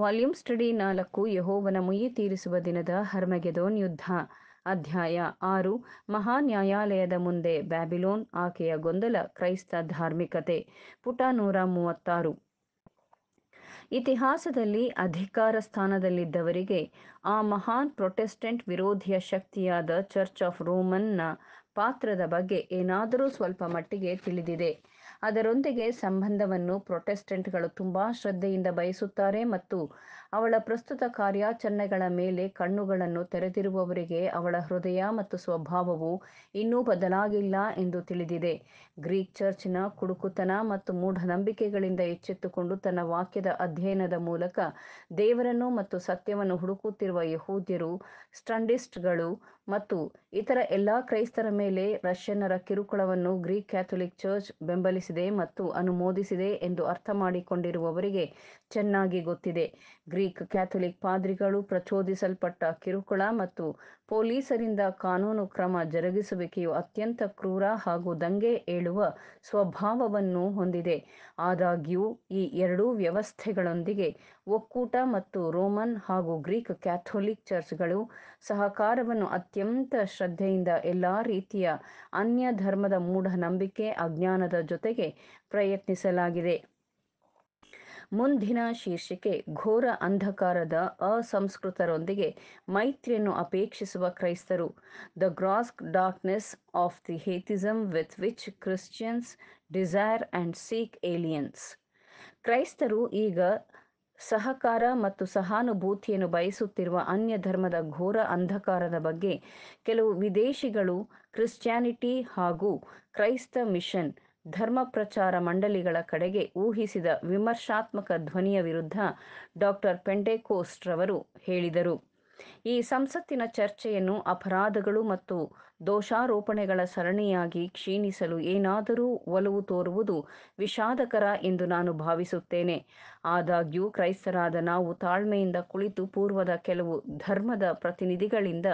volume study ನಾಲ್ಕು ಯಹೋವನ ಮುಯಿ ತೀರಿಸುವ ದಿನದ ಹರ್ಮಗೆದೋನ್ ಯುದ್ಧ ಅಧ್ಯಾಯ ಆರು ಮಹಾನ್ಯಾಯಾಲಯದ ನ್ಯಾಯಾಲಯದ ಮುಂದೆ ಬ್ಯಾಬಿಲೋನ್ ಆಕೆಯ ಗೊಂದಲ ಕ್ರೈಸ್ತ ಧಾರ್ಮಿಕತೆ ಪುಟ ನೂರ ಮೂವತ್ತಾರು ಇತಿಹಾಸದಲ್ಲಿ ಅಧಿಕಾರ ಸ್ಥಾನದಲ್ಲಿದ್ದವರಿಗೆ ಆ ಮಹಾನ್ ಪ್ರೊಟೆಸ್ಟೆಂಟ್ ವಿರೋಧಿಯ ಶಕ್ತಿಯಾದ ಚರ್ಚ್ ಆಫ್ ರೋಮನ್ನ ಪಾತ್ರದ ಬಗ್ಗೆ ಏನಾದರೂ ಸ್ವಲ್ಪ ಮಟ್ಟಿಗೆ ತಿಳಿದಿದೆ ಅದರೊಂದಿಗೆ ಸಂಬಂಧವನ್ನು ಪ್ರೊಟೆಸ್ಟೆಂಟ್ಗಳು ತುಂಬಾ ಶ್ರದ್ಧೆಯಿಂದ ಬಯಸುತ್ತಾರೆ ಮತ್ತು ಅವಳ ಪ್ರಸ್ತುತ ಕಾರ್ಯಾಚರಣೆಗಳ ಮೇಲೆ ಕಣ್ಣುಗಳನ್ನು ತೆರೆದಿರುವವರಿಗೆ ಅವಳ ಹೃದಯ ಮತ್ತು ಸ್ವಭಾವವು ಇನ್ನೂ ಬದಲಾಗಿಲ್ಲ ಎಂದು ತಿಳಿದಿದೆ ಗ್ರೀಕ್ ಚರ್ಚ್ನ ಕುಡುಕುತನ ಮತ್ತು ಮೂಢನಂಬಿಕೆಗಳಿಂದ ಎಚ್ಚೆತ್ತುಕೊಂಡು ತನ್ನ ವಾಕ್ಯದ ಅಧ್ಯಯನದ ಮೂಲಕ ದೇವರನ್ನು ಮತ್ತು ಸತ್ಯವನ್ನು ಹುಡುಕುತ್ತಿರುವ ಯಹೂದ್ಯರು ಸ್ಟಂಡಿಸ್ಟ್ಗಳು ಮತ್ತು ಇತರ ಎಲ್ಲಾ ಕ್ರೈಸ್ತರ ಮೇಲೆ ರಷ್ಯನ್ನರ ಕಿರುಕುಳವನ್ನು ಗ್ರೀಕ್ ಕ್ಯಾಥೊಲಿಕ್ ಚರ್ಚ್ ಬೆಂಬಲಿಸಿದೆ ಮತ್ತು ಅನುಮೋದಿಸಿದೆ ಎಂದು ಅರ್ಥಮಾಡಿಕೊಂಡಿರುವವರಿಗೆ ಚೆನ್ನಾಗಿ ಗೊತ್ತಿದೆ ಗ್ರೀಕ್ ಕ್ಯಾಥೊಲಿಕ್ ಪಾದ್ರಿಗಳು ಪ್ರಚೋದಿಸಲ್ಪಟ್ಟ ಕಿರುಕುಳ ಮತ್ತು ಪೊಲೀಸರಿಂದ ಕಾನೂನು ಕ್ರಮ ಜರುಗಿಸುವಿಕೆಯು ಅತ್ಯಂತ ಕ್ರೂರ ಹಾಗೂ ದಂಗೆ ಏಳುವ ಸ್ವಭಾವವನ್ನು ಹೊಂದಿದೆ ಆದಾಗ್ಯೂ ಈ ಎರಡೂ ವ್ಯವಸ್ಥೆಗಳೊಂದಿಗೆ ಒಕ್ಕೂಟ ಮತ್ತು ರೋಮನ್ ಹಾಗೂ ಗ್ರೀಕ್ ಕ್ಯಾಥೊಲಿಕ್ ಚರ್ಚ್ಗಳು ಸಹಕಾರವನ್ನು ಅತ್ಯಂತ ಶ್ರದ್ಧೆಯಿಂದ ಎಲ್ಲ ರೀತಿಯ ಅನ್ಯ ಧರ್ಮದ ಮೂಢನಂಬಿಕೆ ಅಜ್ಞಾನದ ಜೊತೆಗೆ ಪ್ರಯತ್ನಿಸಲಾಗಿದೆ ಮುಂದಿನ ಶೀರ್ಷಿಕೆ ಘೋರ ಅಂಧಕಾರದ ಅಸಂಸ್ಕೃತರೊಂದಿಗೆ ಮೈತ್ರಿಯನ್ನು ಅಪೇಕ್ಷಿಸುವ ಕ್ರೈಸ್ತರು the gross darkness of the heathenism with which Christians desire and seek alliance ಕ್ರೈಸ್ತರು ಈಗ ಸಹಕಾರ ಮತ್ತು ಸಹಾನುಭೂತಿಯನ್ನು ಬಯಸುತ್ತಿರುವ ಅನ್ಯ ಧರ್ಮದ ಘೋರ ಅಂಧಕಾರದ ಬಗ್ಗೆ ಕೆಲವು ವಿದೇಶಿಗಳು ಕ್ರಿಶ್ಚಿಯಾನಿಟಿ ಹಾಗೂ ಕ್ರೈಸ್ತ ಮಿಷನ್ ಧರ್ಮ ಪ್ರಚಾರ ಮಂಡಳಿಗಳ ಕಡೆಗೆ ಊಹಿಸಿದ ವಿಮರ್ಶಾತ್ಮಕ ಧ್ವನಿಯ ವಿರುದ್ಧ ಡಾಕ್ಟರ್ ಪೆಂಟೆಕೋಸ್ಟ್ರವರು ಹೇಳಿದರು ಈ ಸಂಸತ್ತಿನ ಚರ್ಚೆಯನ್ನು ಅಪರಾಧಗಳು ಮತ್ತು ದೋಷಾರೋಪಣೆಗಳ ಸರಣಿಯಾಗಿ ಕ್ಷೀಣಿಸಲು ಏನಾದರೂ ಒಲವು ತೋರುವುದು ವಿಷಾದಕರ ಎಂದು ನಾನು ಭಾವಿಸುತ್ತೇನೆ ಆದಾಗ್ಯೂ ಕ್ರೈಸ್ತರಾದ ನಾವು ತಾಳ್ಮೆಯಿಂದ ಕುಳಿತು ಪೂರ್ವದ ಕೆಲವು ಧರ್ಮದ ಪ್ರತಿನಿಧಿಗಳಿಂದ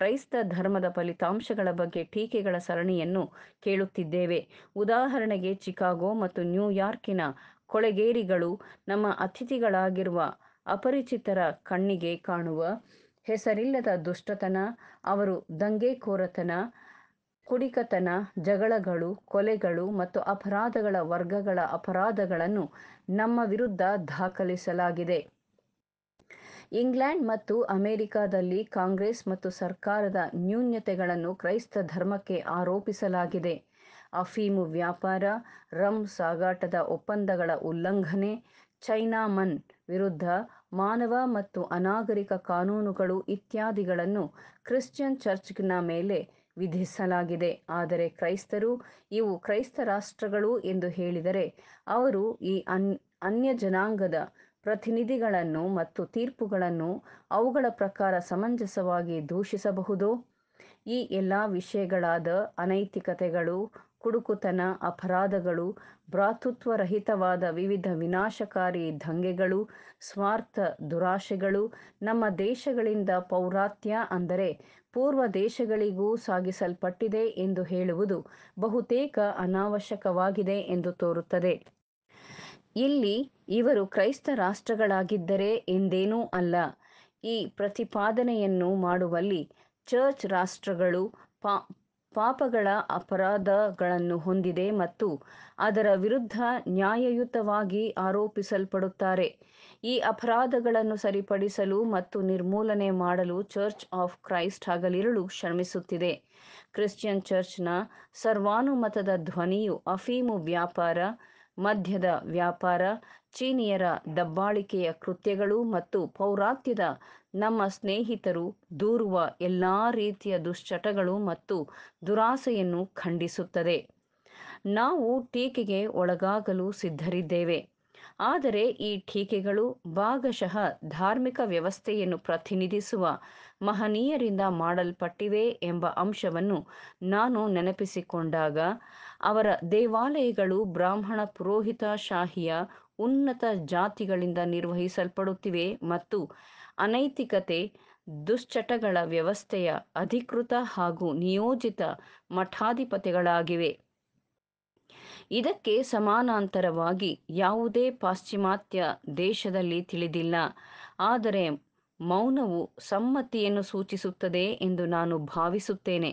ಕ್ರೈಸ್ತ ಧರ್ಮದ ಫಲಿತಾಂಶಗಳ ಬಗ್ಗೆ ಟೀಕೆಗಳ ಸರಣಿಯನ್ನು ಕೇಳುತ್ತಿದ್ದೇವೆ ಉದಾಹರಣೆಗೆ ಚಿಕಾಗೋ ಮತ್ತು ನ್ಯೂಯಾರ್ಕಿನ ಕೊಳೆಗೇರಿಗಳು ನಮ್ಮ ಅತಿಥಿಗಳಾಗಿರುವ ಅಪರಿಚಿತರ ಕಣ್ಣಿಗೆ ಕಾಣುವ ಹೆಸರಿಲ್ಲದ ದುಷ್ಟತನ ಅವರು ದಂಗೆಕೋರತನ ಕುಡಿಕತನ ಜಗಳಗಳು ಕೊಲೆಗಳು ಮತ್ತು ಅಪರಾಧಗಳ ವರ್ಗಗಳ ಅಪರಾಧಗಳನ್ನು ನಮ್ಮ ವಿರುದ್ಧ ದಾಖಲಿಸಲಾಗಿದೆ ಇಂಗ್ಲೆಂಡ್ ಮತ್ತು ಅಮೆರಿಕದಲ್ಲಿ ಕಾಂಗ್ರೆಸ್ ಮತ್ತು ಸರ್ಕಾರದ ನ್ಯೂನ್ಯತೆಗಳನ್ನು ಕ್ರೈಸ್ತ ಧರ್ಮಕ್ಕೆ ಆರೋಪಿಸಲಾಗಿದೆ ಅಫೀಮು ವ್ಯಾಪಾರ ರಂ ಸಾಗಾಟದ ಒಪ್ಪಂದಗಳ ಉಲ್ಲಂಘನೆ ಚೈನಾಮನ್ ವಿರುದ್ಧ ಮಾನವ ಮತ್ತು ಅನಾಗರಿಕ ಕಾನೂನುಗಳು ಇತ್ಯಾದಿಗಳನ್ನು ಕ್ರಿಶ್ಚಿಯನ್ ಚರ್ಚ್ನ ಮೇಲೆ ವಿಧಿಸಲಾಗಿದೆ ಆದರೆ ಕ್ರೈಸ್ತರು ಇವು ಕ್ರೈಸ್ತ ರಾಷ್ಟ್ರಗಳು ಎಂದು ಹೇಳಿದರೆ ಅವರು ಈ ಅನ್ ಅನ್ಯ ಜನಾಂಗದ ಪ್ರತಿನಿಧಿಗಳನ್ನು ಮತ್ತು ತೀರ್ಪುಗಳನ್ನು ಅವುಗಳ ಪ್ರಕಾರ ಸಮಂಜಸವಾಗಿ ದೂಷಿಸಬಹುದು ಈ ಎಲ್ಲ ವಿಷಯಗಳಾದ ಅನೈತಿಕತೆಗಳು ಕುಡುಕುತನ ಅಪರಾಧಗಳು ಭ್ರಾತೃತ್ವರಹಿತವಾದ ವಿವಿಧ ವಿನಾಶಕಾರಿ ದಂಗೆಗಳು ಸ್ವಾರ್ಥ ದುರಾಶೆಗಳು ನಮ್ಮ ದೇಶಗಳಿಂದ ಪೌರಾತ್ಯ ಅಂದರೆ ಪೂರ್ವ ದೇಶಗಳಿಗೂ ಸಾಗಿಸಲ್ಪಟ್ಟಿದೆ ಎಂದು ಹೇಳುವುದು ಬಹುತೇಕ ಅನಾವಶ್ಯಕವಾಗಿದೆ ಎಂದು ತೋರುತ್ತದೆ ಇಲ್ಲಿ ಇವರು ಕ್ರೈಸ್ತ ರಾಷ್ಟ್ರಗಳಾಗಿದ್ದರೆ ಎಂದೇನೂ ಅಲ್ಲ ಈ ಪ್ರತಿಪಾದನೆಯನ್ನು ಮಾಡುವಲ್ಲಿ ಚರ್ಚ್ ರಾಷ್ಟ್ರಗಳು ಪಾಪಗಳ ಅಪರಾಧಗಳನ್ನು ಹೊಂದಿದೆ ಮತ್ತು ಅದರ ವಿರುದ್ಧ ನ್ಯಾಯಯುತವಾಗಿ ಆರೋಪಿಸಲ್ಪಡುತ್ತಾರೆ ಈ ಅಪರಾಧಗಳನ್ನು ಸರಿಪಡಿಸಲು ಮತ್ತು ನಿರ್ಮೂಲನೆ ಮಾಡಲು ಚರ್ಚ್ ಆಫ್ ಕ್ರೈಸ್ಟ್ ಹಗಲಿರುಳು ಶ್ರಮಿಸುತ್ತಿದೆ ಕ್ರಿಶ್ಚಿಯನ್ ಚರ್ಚ್ನ ಸರ್ವಾನುಮತದ ಧ್ವನಿಯು ಅಫೀಮು ವ್ಯಾಪಾರ ಮದ್ಯದ ವ್ಯಾಪಾರ ಚೀನಿಯರ ದಬ್ಬಾಳಿಕೆಯ ಕೃತ್ಯಗಳು ಮತ್ತು ಪೌರಾತ್ಯದ ನಮ್ಮ ಸ್ನೇಹಿತರು ದೂರುವ ಎಲ್ಲ ರೀತಿಯ ದುಶ್ಚಟಗಳು ಮತ್ತು ದುರಾಸೆಯನ್ನು ಖಂಡಿಸುತ್ತದೆ ನಾವು ಟೀಕೆಗೆ ಒಳಗಾಗಲು ಸಿದ್ಧರಿದ್ದೇವೆ ಆದರೆ ಈ ಟೀಕೆಗಳು ಭಾಗಶಃ ಧಾರ್ಮಿಕ ವ್ಯವಸ್ಥೆಯನ್ನು ಪ್ರತಿನಿಧಿಸುವ ಮಹನೀಯರಿಂದ ಮಾಡಲ್ಪಟ್ಟಿವೆ ಎಂಬ ಅಂಶವನ್ನು ನಾನು ನೆನಪಿಸಿಕೊಂಡಾಗ ಅವರ ದೇವಾಲಯಗಳು ಬ್ರಾಹ್ಮಣ ಪುರೋಹಿತ ಶಾಹಿಯ ಉನ್ನತ ಜಾತಿಗಳಿಂದ ನಿರ್ವಹಿಸಲ್ಪಡುತ್ತಿವೆ ಮತ್ತು ಅನೈತಿಕತೆ ದುಶ್ಚಟಗಳ ವ್ಯವಸ್ಥೆಯ ಅಧಿಕೃತ ಹಾಗೂ ನಿಯೋಜಿತ ಮಠಾಧಿಪತಿಗಳಾಗಿವೆ ಇದಕ್ಕೆ ಸಮಾನಾಂತರವಾಗಿ ಯಾವುದೇ ಪಾಶ್ಚಿಮಾತ್ಯ ದೇಶದಲ್ಲಿ ತಿಳಿದಿಲ್ಲ ಆದರೆ ಮೌನವು ಸಮ್ಮತಿಯನ್ನು ಸೂಚಿಸುತ್ತದೆ ಎಂದು ನಾನು ಭಾವಿಸುತ್ತೇನೆ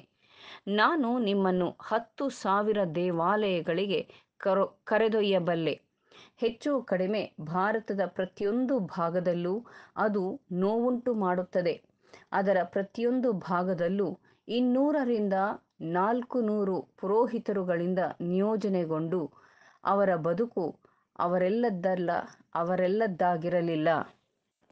ನಾನು ನಿಮ್ಮನ್ನು ಹತ್ತು ಸಾವಿರ ದೇವಾಲಯಗಳಿಗೆ ಕರೆದೊಯ್ಯಬಲ್ಲೆ ಹೆಚ್ಚು ಕಡಿಮೆ ಭಾರತದ ಪ್ರತಿಯೊಂದು ಭಾಗದಲ್ಲೂ ಅದು ನೋವುಂಟು ಮಾಡುತ್ತದೆ ಅದರ ಪ್ರತಿಯೊಂದು ಭಾಗದಲ್ಲೂ ಇನ್ನೂರರಿಂದ ನಾಲ್ಕು ನೂರು ಪುರೋಹಿತರುಗಳಿಂದ ನಿಯೋಜನೆಗೊಂಡು ಅವರ ಬದುಕು ಅವರೆಲ್ಲದ್ದಲ್ಲ ಅವರೆಲ್ಲದ್ದಾಗಿರಲಿಲ್ಲ